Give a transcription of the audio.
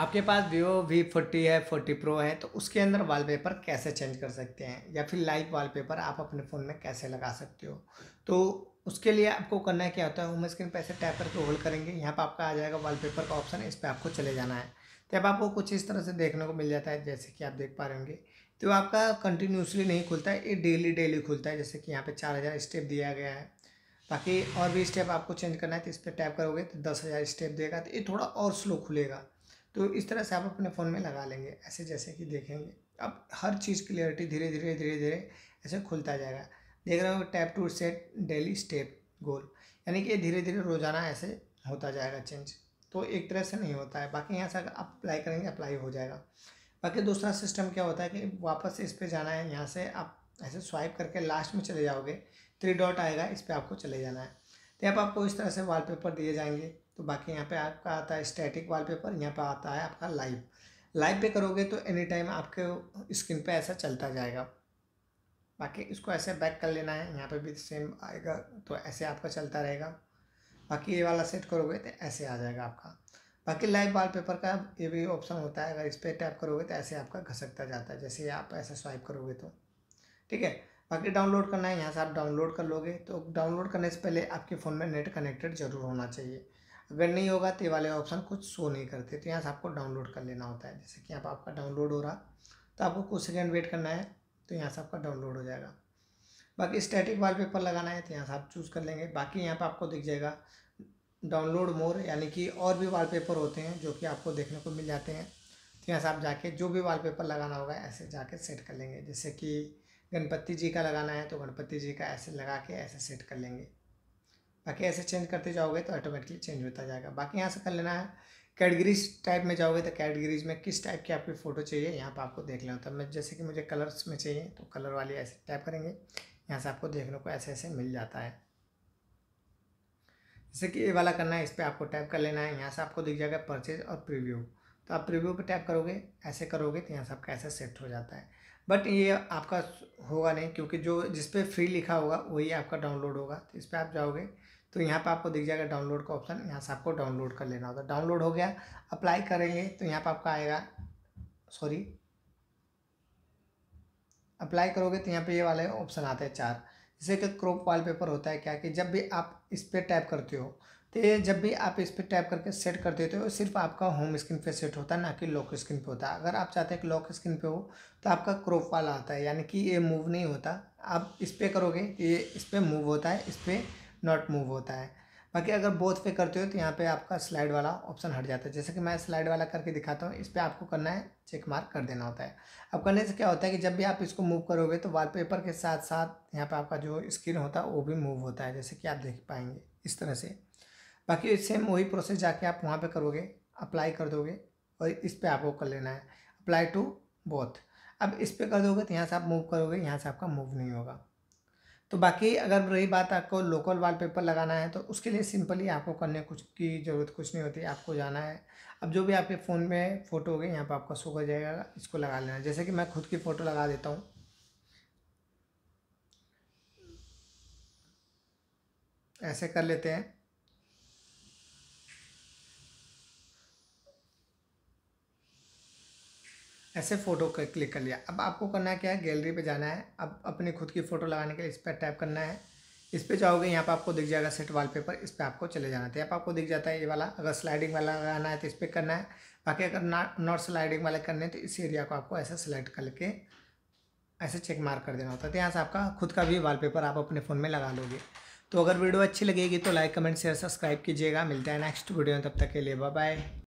आपके पास Vivo V forty है फोर्टी प्रो है तो उसके अंदर वॉलपेपर कैसे चेंज कर सकते हैं या फिर लाइव वॉलपेपर आप अपने फ़ोन में कैसे लगा सकते हो तो उसके लिए आपको करना है क्या होता है होम स्क्रीन पर ऐसे टैप करके होल्ड करेंगे यहाँ पर आपका आ जाएगा वॉलपेपर का ऑप्शन इस पर आपको चले जाना है तब तो आपको कुछ इस तरह से देखने को मिल जाता है जैसे कि आप देख पा रहे होंगे तो आपका कंटिन्यूसली नहीं खुलता है ये डेली डेली खुलता है जैसे कि यहाँ पे चार हज़ार स्टेप दिया गया है बाकी और भी स्टेप आपको चेंज करना है तो इस पर टैप करोगे तो दस हज़ार स्टेप देगा तो ये थोड़ा और स्लो खुलेगा तो इस तरह से आप अपने फ़ोन में लगा लेंगे ऐसे जैसे कि देखेंगे अब हर चीज़ क्लियरिटी धीरे धीरे धीरे धीरे ऐसे खुलता जाएगा देख रहे हो tap to set daily step goal यानी कि धीरे धीरे रोज़ाना ऐसे होता जाएगा चेंज तो एक तरह से नहीं होता है बाकी यहाँ से अगर आप अप्लाई करेंगे अप्लाई हो जाएगा बाकी दूसरा सिस्टम क्या होता है कि वापस इस पर जाना है यहाँ से आप ऐसे स्वाइप करके लास्ट में चले जाओगे थ्री डॉट आएगा इस पर आपको चले जाना है टैप तो आपको इस तरह से वॉलपेपर दिए जाएंगे तो बाकी यहाँ पे आपका आता है स्टैटिक वॉलपेपर यहाँ पे आता है आपका लाइव लाइव पे करोगे तो एनी टाइम आपके स्क्रीन पे ऐसा चलता जाएगा बाकी इसको ऐसे बैक कर लेना है यहाँ पे भी सेम आएगा तो ऐसे आपका चलता रहेगा बाकी ये वाला सेट करोगे तो ऐसे आ जाएगा आपका बाकी लाइव पेपर का ये भी ऑप्शन होता है अगर इस पर टैप करोगे तो ऐसे आपका घसकता जाता है जैसे आप ऐसा स्वाइप करोगे तो ठीक है बाकी डाउनलोड करना है यहाँ से आप डाउनलोड कर लोगे तो डाउनलोड करने से पहले आपके फ़ोन में नेट कनेक्टेड जरूर होना चाहिए अगर नहीं होगा तो वाले ऑप्शन कुछ शो नहीं करते तो यहाँ से आपको डाउनलोड कर लेना होता है जैसे कि आप आपका डाउनलोड हो रहा तो आपको कुछ सेकेंड वेट करना है तो यहाँ से आपका डाउनलोड हो जाएगा बाकी स्टैटिक वॉलपेपर लगाना है तो यहाँ से आप चूज़ कर लेंगे बाकी यहाँ पर आपको दिख जाएगा डाउनलोड मोर यानी कि और भी वॉलपेपर होते हैं जो कि आपको देखने को मिल जाते हैं तो यहाँ से आप जाके जो भी वॉलपेपर लगाना होगा ऐसे जाके सेट कर लेंगे जैसे कि गणपति जी का लगाना है तो गणपति जी का ऐसे लगा के ऐसे सेट कर लेंगे बाकी ऐसे चेंज करते जाओगे तो ऑटोमेटिकली चेंज होता जाएगा बाकी यहाँ से कर लेना है कैटगरीज टाइप में जाओगे तो कैटगरीज में किस टाइप की आपकी फ़ोटो चाहिए यहाँ पर आपको देख लेना होता है मैं जैसे कि मुझे कलर्स में चाहिए तो कलर वाली ऐसे टाइप करेंगे यहाँ से आपको देखने को ऐसे ऐसे मिल जाता है जैसे कि ये वाला करना है इस पर आपको टैप कर लेना है यहाँ से आपको दिख जाएगा परचेज और प्रीव्यू तो आप प्रीव्यू पर टैप करोगे ऐसे करोगे तो यहाँ से आपका ऐसा सेट हो जाता है बट ये आपका होगा नहीं क्योंकि जो जिस पर फ्री लिखा होगा वही आपका डाउनलोड होगा तो इस पर आप जाओगे तो यहाँ पर आपको दिख जाएगा डाउनलोड का ऑप्शन यहाँ से आपको डाउनलोड कर लेना होगा डाउनलोड हो गया अप्लाई करेंगे तो यहाँ पर आपका आएगा सॉरी अप्लाई करोगे तो यहाँ पे ये वाले ऑप्शन आते हैं चार जैसे कि क्रॉप वॉलपेपर होता है क्या कि जब भी आप इस पर टाइप करते हो तो ये जब भी आप इस पर टैप करके सेट कर देते हो सिर्फ आपका होम स्क्रीन पे सेट होता है ना कि लॉक स्क्रीन पे होता है अगर आप चाहते हैं कि लॉक स्क्रीन पे हो तो आपका क्रॉप वाला आता है यानी कि ये मूव नहीं होता आप इस पर करोगे तो ये इस पर मूव होता है इस पर नॉट मूव होता है बाकी अगर बोथ पे करते हो तो यहाँ पे आपका स्लाइड वाला ऑप्शन हट जाता है जैसे कि मैं स्लाइड वाला करके दिखाता हूँ इस पर आपको करना है चेक मार्क कर देना होता है अब करने से क्या होता है कि जब भी आप इसको मूव करोगे तो वॉलपेपर के साथ साथ यहाँ पे आपका जो स्क्रीन होता है वो भी मूव होता है जैसे कि आप देख पाएंगे इस तरह से बाकी सेम वही प्रोसेस जाके आप वहाँ पे करोगे अप्लाई कर दोगे और इस पर आपको कर लेना है अप्लाई टू बोथ अब इस पर कर दोगे तो यहाँ से आप मूव करोगे यहाँ से आपका मूव नहीं होगा तो बाकी अगर रही बात आपको लोकल वॉलपेपर लगाना है तो उसके लिए सिंपली आपको करने कुछ की ज़रूरत कुछ नहीं होती आपको जाना है अब जो भी आपके फ़ोन में फ़ोटो होगी यहाँ पर आपका सो कर जाएगा इसको लगा लेना जैसे कि मैं खुद की फ़ोटो लगा देता हूँ ऐसे कर लेते हैं ऐसे फ़ोटो क्लिक कर लिया अब आपको करना क्या है गैलरी पे जाना है अब अपनी खुद की फ़ोटो लगाने के लिए इस पर टैप करना है इस पर जाओगे यहाँ पर आपको दिख जाएगा सेट वॉलपेपर इस पर आपको चले जाना था तो अब आपको दिख जाता है ये वाला अगर स्लाइडिंग वाला लगाना है तो इस पर करना है बाकी अगर नॉट स्लाइडिंग वाला करने तो इस एरिया को आपको ऐसे सेलेक्ट करके ऐसे चेक मार्क कर देना होता है तो यहाँ से आपका खुद का भी वॉलपेपर आप अपने फ़ोन में लगा लोगे तो अगर वीडियो अच्छी लगेगी तो लाइक कमेंट शेयर सब्सक्राइब कीजिएगा मिलता है नेक्स्ट वीडियो में तब तक के लिए बाय बाय